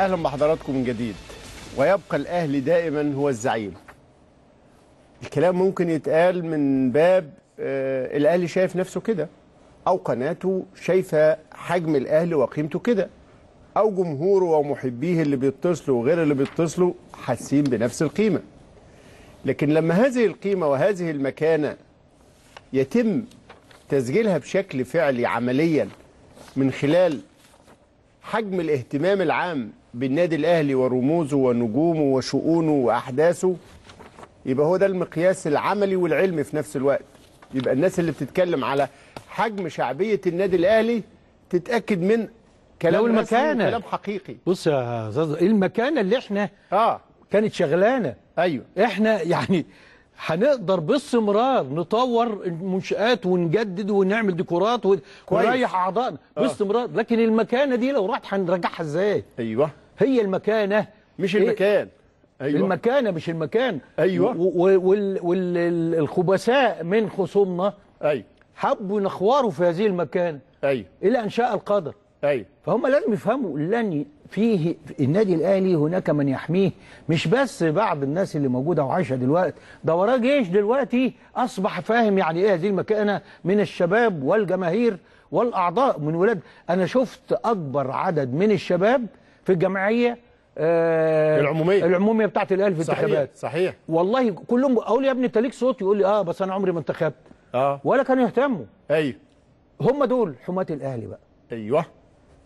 اهلا بحضراتكم من جديد ويبقى الاهلي دائما هو الزعيم الكلام ممكن يتقال من باب آه الاهلي شايف نفسه كده او قناته شايفه حجم الاهلي وقيمته كده او جمهوره ومحبيه اللي بيتصلوا وغير اللي بيتصلوا حاسين بنفس القيمه لكن لما هذه القيمه وهذه المكانه يتم تسجيلها بشكل فعلي عمليا من خلال حجم الاهتمام العام بالنادي الاهلي ورموزه ونجومه وشؤونه واحداثه يبقى هو ده المقياس العملي والعلمي في نفس الوقت يبقى الناس اللي بتتكلم على حجم شعبيه النادي الاهلي تتاكد من كلام لو المكانه كلام حقيقي بص يا استاذ إيه المكانه اللي احنا اه كانت شغلانه ايوه احنا يعني هنقدر باستمرار نطور المنشآت ونجدد ونعمل ديكورات ونريح اعضائنا آه. باستمرار لكن المكانه دي لو راحت هنرجعها ازاي؟ ايوه هي المكانه مش إيه؟ المكان أيوة. المكانه مش المكان ايوه والخبثاء من خصومنا ايوه حبوا ينخوروا في هذه المكانه ايوه الى ان شاء القدر ايوه فهم لازم يفهموا لن فيه النادي الاهلي هناك من يحميه مش بس بعض الناس اللي موجوده وعايشه دلوقتي ده وراه جيش دلوقتي اصبح فاهم يعني ايه هذه المكانه من الشباب والجماهير والاعضاء من ولاد انا شفت اكبر عدد من الشباب في الجمعيه آه العموميه العموميه بتاعه الالف صحيح انتخابات صحيح والله كلهم اقول يا ابني انت ليك صوت يقول لي اه بس انا عمري ما انتخبت اه ولا كانوا يهتموا ايوه هم دول حماه الاهلي بقى ايوه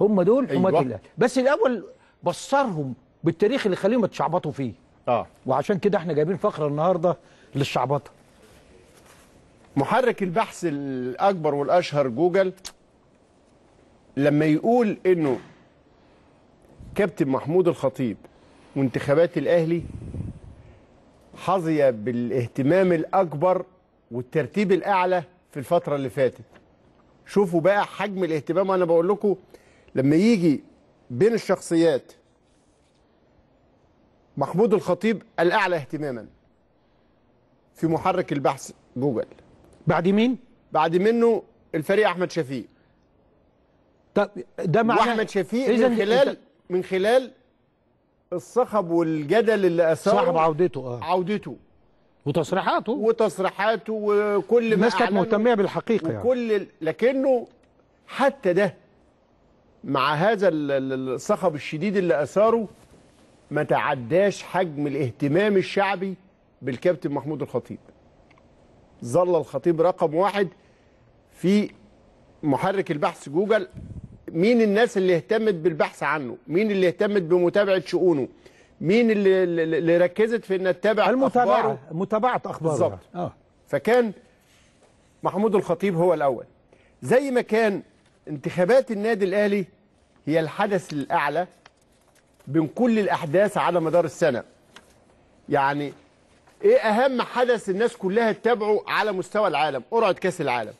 هم دول حماه أيوة. الاهلي بس الاول بصرهم بالتاريخ اللي خليهم يتشعبطوا فيه اه وعشان كده احنا جايبين فقره النهارده للشعبطه محرك البحث الاكبر والاشهر جوجل لما يقول انه كابتن محمود الخطيب وانتخابات الاهلي حظي بالاهتمام الاكبر والترتيب الاعلى في الفتره اللي فاتت شوفوا بقى حجم الاهتمام وانا بقول لكم لما يجي بين الشخصيات محمود الخطيب الاعلى اهتماما في محرك البحث جوجل بعد مين بعد منه الفريق احمد شفيق طب ده معناه واحمد شفيق من خلال من خلال الصخب والجدل اللي اثاره صاحب عودته اه عودته وتصريحاته وتصريحاته وكل ما الناس كانت مهتميه بالحقيقه يعني. وكل يعني. لكنه حتى ده مع هذا الصخب الشديد اللي اثاره ما تعداش حجم الاهتمام الشعبي بالكابتن محمود الخطيب ظل الخطيب رقم واحد في محرك البحث جوجل مين الناس اللي اهتمت بالبحث عنه مين اللي اهتمت بمتابعه شؤونه مين اللي, اللي ركزت في انها تتابع المتابعه أخباره؟ متابعه اخباره بالظبط اه فكان محمود الخطيب هو الاول زي ما كان انتخابات النادي الاهلي هي الحدث الاعلى بين كل الاحداث على مدار السنه يعني ايه اهم حدث الناس كلها تتابعه على مستوى العالم قرعه كاس العالم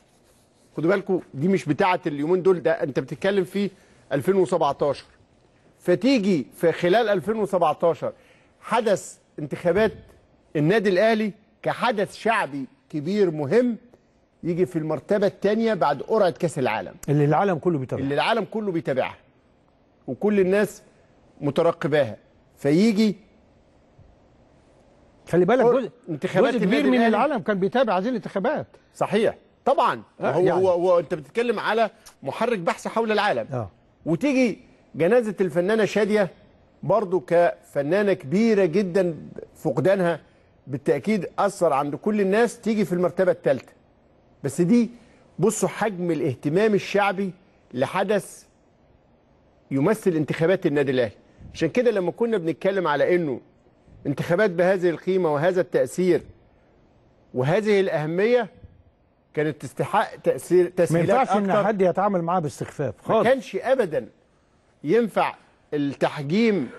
خدوا بالكم دي مش بتاعه اليومين دول ده انت بتتكلم في 2017 فتيجي في خلال 2017 حدث انتخابات النادي الاهلي كحدث شعبي كبير مهم يجي في المرتبه الثانيه بعد قرعه كاس العالم اللي العالم كله بيتابعها اللي العالم كله بيتابعها وكل الناس مترقباها فيجي خلي بالك جزء انتخابات كبير من العالم كان بيتابع هذه الانتخابات صحيح طبعا آه، يعني. هو يعني. انت بتتكلم على محرك بحث حول العالم آه. وتيجي جنازه الفنانه شاديه برضو كفنانه كبيره جدا فقدانها بالتاكيد اثر عند كل الناس تيجي في المرتبه الثالثه بس دي بصوا حجم الاهتمام الشعبي لحدث يمثل انتخابات النادي الاهلي عشان كده لما كنا بنتكلم على انه انتخابات بهذه القيمه وهذا التاثير وهذه الاهميه كانت تستحق تاثير تسهيلات ما ينفعش ان حد يتعامل معاها باستخفاف خالص ما كانش ابدا ينفع التحجيم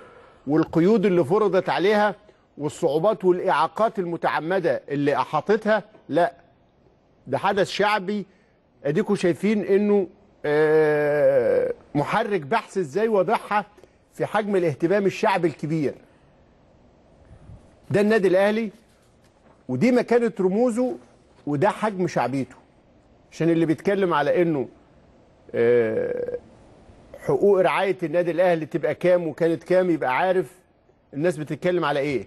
والقيود اللي فرضت عليها والصعوبات والاعاقات المتعمده اللي احاطتها لا ده حدث شعبي اديكم شايفين انه آه، محرك بحث ازاي وضعها في حجم الاهتمام الشعبي الكبير ده النادي الاهلي ودي ما كانت رموزه وده حجم شعبيته عشان اللي بيتكلم على انه آه، حقوق رعايه النادي الاهلي تبقى كام وكانت كام يبقى عارف الناس بتتكلم على ايه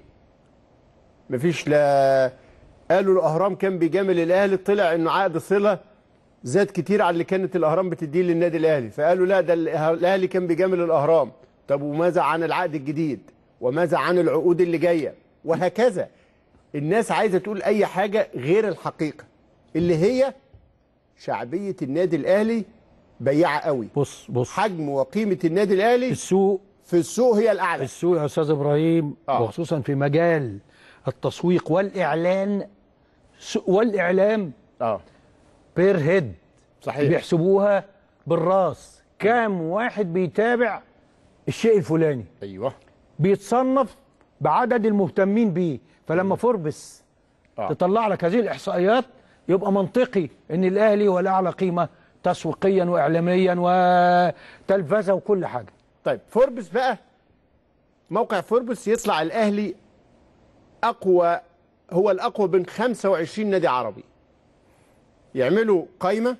مفيش لا قالوا الاهرام كان بيجامل الاهلي طلع انه عقد صله زاد كتير على اللي كانت الاهرام بتديه للنادي الاهلي فقالوا لا ده الاهلي كان بيجامل الاهرام طب وماذا عن العقد الجديد وماذا عن العقود اللي جايه وهكذا الناس عايزة تقول أي حاجة غير الحقيقة اللي هي شعبية النادي الأهلي بيعة قوي بص بص حجم وقيمة النادي الأهلي السوق في السوق هي الأعلى السوق يا أستاذ إبراهيم آه. وخصوصا في مجال التسويق والإعلان والإعلام آه. بير هيد صحيح بيحسبوها بالراس كام واحد بيتابع الشيء الفلاني ايوه بيتصنف بعدد المهتمين بيه فلما فوربس آه. تطلع لك هذه الاحصائيات يبقى منطقي ان الاهلي هو الاعلى قيمه تسويقيا واعلاميا وتلفزه وكل حاجه طيب فوربس بقى موقع فوربس يطلع الاهلي اقوى هو الاقوى بين 25 نادي عربي يعملوا قايمه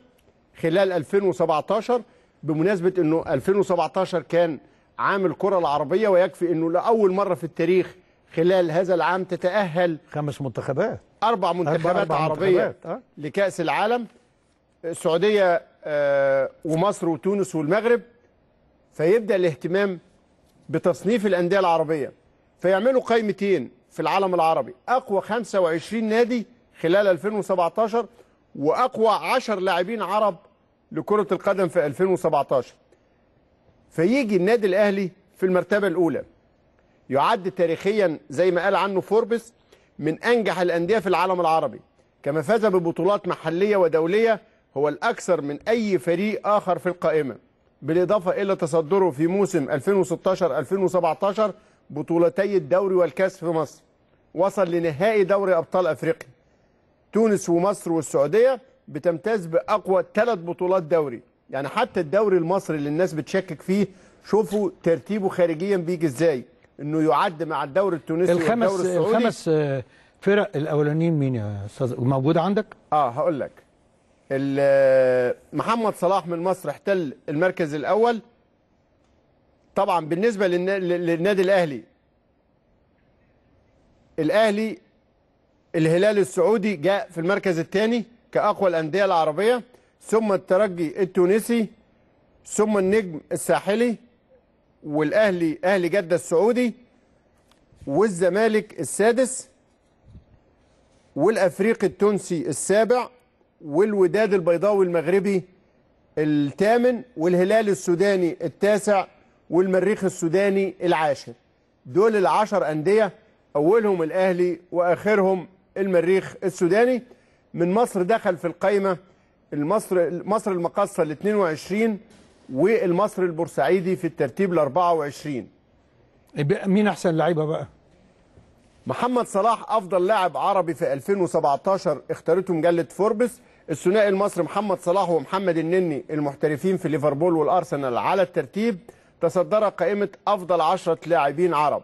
خلال 2017 بمناسبه انه 2017 كان عام الكره العربيه ويكفي انه لاول مره في التاريخ خلال هذا العام تتأهل خمس منتخبات أربع منتخبات أربع عربية منتخبات. أه؟ لكأس العالم آه، السعودية آه ومصر وتونس والمغرب فيبدأ الاهتمام بتصنيف الأندية العربية فيعملوا قائمتين في العالم العربي أقوى 25 نادي خلال 2017 وأقوى 10 لاعبين عرب لكرة القدم في 2017 فيجي النادي الأهلي في المرتبة الأولى يعد تاريخيا زي ما قال عنه فوربس من أنجح الأندية في العالم العربي كما فاز ببطولات محلية ودولية هو الأكثر من أي فريق آخر في القائمة بالإضافة إلى تصدره في موسم 2016-2017 بطولتي الدوري والكاس في مصر وصل لنهائي دوري أبطال أفريقيا تونس ومصر والسعودية بتمتاز بأقوى ثلاث بطولات دوري يعني حتى الدوري المصري اللي الناس بتشكك فيه شوفوا ترتيبه خارجيا بيجي ازاي انه يعد مع الدوري التونسي الخمس والدوري السعودي الخمس آه، فرق الاولانيين مين يا استاذ موجوده عندك؟ اه هقول لك آه، محمد صلاح من مصر احتل المركز الاول طبعا بالنسبه للنادي الاهلي الاهلي الهلال السعودي جاء في المركز الثاني كاقوى الانديه العربيه ثم الترجي التونسي ثم النجم الساحلي والاهلي اهلي جده السعودي والزمالك السادس والافريقي التونسي السابع والوداد البيضاوي المغربي الثامن والهلال السوداني التاسع والمريخ السوداني العاشر دول العشر أندية أولهم الأهلي وآخرهم المريخ السوداني من مصر دخل في القايمة مصر مصر المقاصة ال 22 والمصري البورسعيدي في الترتيب ال 24 مين احسن لعيبه بقى محمد صلاح افضل لاعب عربي في 2017 اختارته مجله فوربس الثنائي المصري محمد صلاح ومحمد النني المحترفين في ليفربول والارسنال على الترتيب تصدر قائمه افضل 10 لاعبين عرب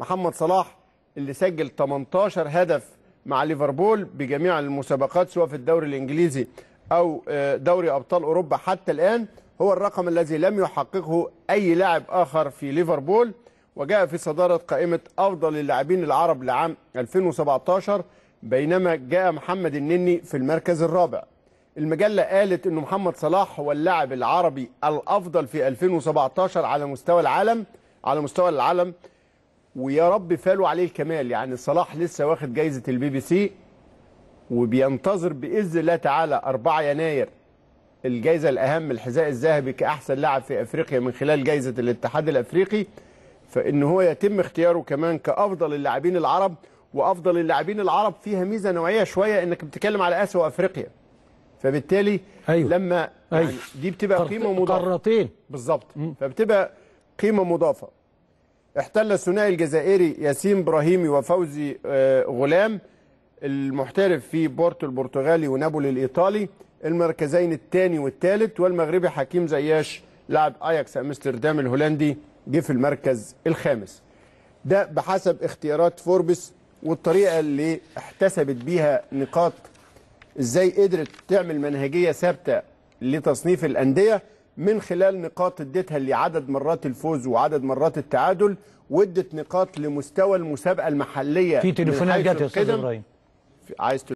محمد صلاح اللي سجل 18 هدف مع ليفربول بجميع المسابقات سواء في الدوري الانجليزي او آه، دوري ابطال اوروبا حتى الان هو الرقم الذي لم يحققه أي لاعب آخر في ليفربول وجاء في صدارة قائمة أفضل اللاعبين العرب لعام 2017 بينما جاء محمد النني في المركز الرابع المجلة قالت أن محمد صلاح هو اللاعب العربي الأفضل في 2017 على مستوى العالم على مستوى العالم ويا رب فالوا عليه الكمال يعني صلاح لسه واخد جايزة البي بي سي وبينتظر بإذن الله تعالى 4 يناير الجائزه الاهم الحذاء الذهبي كاحسن لاعب في افريقيا من خلال جائزه الاتحاد الافريقي فان هو يتم اختياره كمان كافضل اللاعبين العرب وافضل اللاعبين العرب فيها ميزه نوعيه شويه انك بتتكلم على اسيا وافريقيا فبالتالي أيوة. لما يعني أيوة. يعني دي بتبقى قرط... قيمه مضافه قارتين بالظبط فبتبقى قيمه مضافه احتل الثنائي الجزائري ياسين ابراهيمي وفوزي آه، غلام المحترف في بورتو البرتغالي ونابولي الايطالي المركزين الثاني والثالث والمغربي حكيم زياش لاعب اياكس امستردام الهولندي جه في المركز الخامس ده بحسب اختيارات فوربس والطريقه اللي احتسبت بيها نقاط ازاي قدرت تعمل منهجيه ثابته لتصنيف الانديه من خلال نقاط اديتها لعدد مرات الفوز وعدد مرات التعادل وادت نقاط لمستوى المسابقه المحليه في تليفونات جت يا استاذ ابراهيم عايز